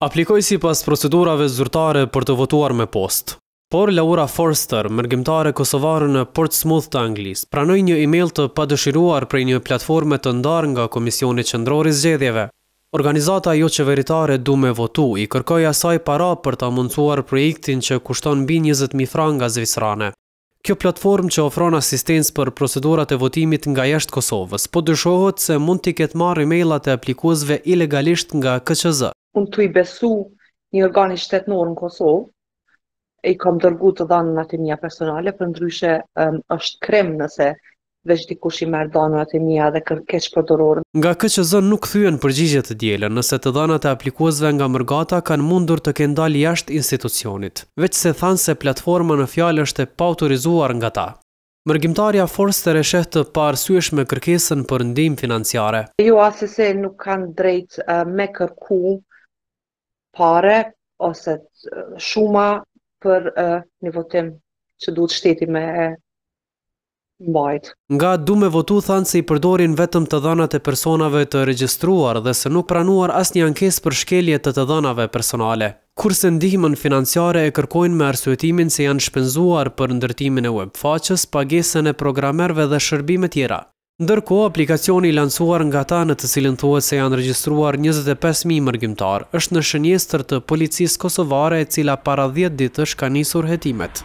aplikoj si pas procedurave zyrtare për të votuar me post. Por Laura Forster, mërgjimtare Kosovare në Portsmouth të Anglis, pranoj një email të padëshiruar prej një platforme të ndar nga Komisioni Qëndrori Zgjedhjeve. Organizata jo qeveritare du me votu i kërkoj asaj para për të amuncuar projektin që kushton bi 20.000 franga zvisrane. Kjo platform që ofron asistens për procedurat e votimit nga jashtë Kosovës, po dëshohët se mund t'i ketë marrë e-mailat e aplikuzve ilegalisht nga KQZ unë të i besu një organi shtetënor në Kosovë, e i kam dërgu të dhanë në atë personale, për ndryshe um, është krem nëse veç di kush i merë dhanë në atë dhe kërkeq përdororën. Nga këtë që zënë nuk thyën përgjigjet të djele, nëse të dhanët e aplikuesve nga mërgata kanë mundur të kendal jashtë institucionit, veç se thanë se platforma në fjallë është e pa autorizuar nga ta. Mërgjimtarja forës të reshet të parësysh me kërkesën për ndim financiare. Jo, asese nuk kanë drejt uh, me kërku pare ose shuma për një votim që duhet shteti me e mbajt. Nga du me votu thanë se i përdorin vetëm të dhanat e personave të registruar dhe se nuk pranuar as një ankes për shkelje të të dhanave personale. Kurse ndihmën financiare e kërkojnë me arsuetimin se janë shpenzuar për ndërtimin e web faqës, pagesën e programerve dhe shërbime tjera. Ndërko, aplikacioni lansuar nga ta në të silën thuet se janë regjistruar 25.000 mërgjimtar, është në shënjestër të policisë kosovare e cila para 10 ditësh ka nisur hetimet.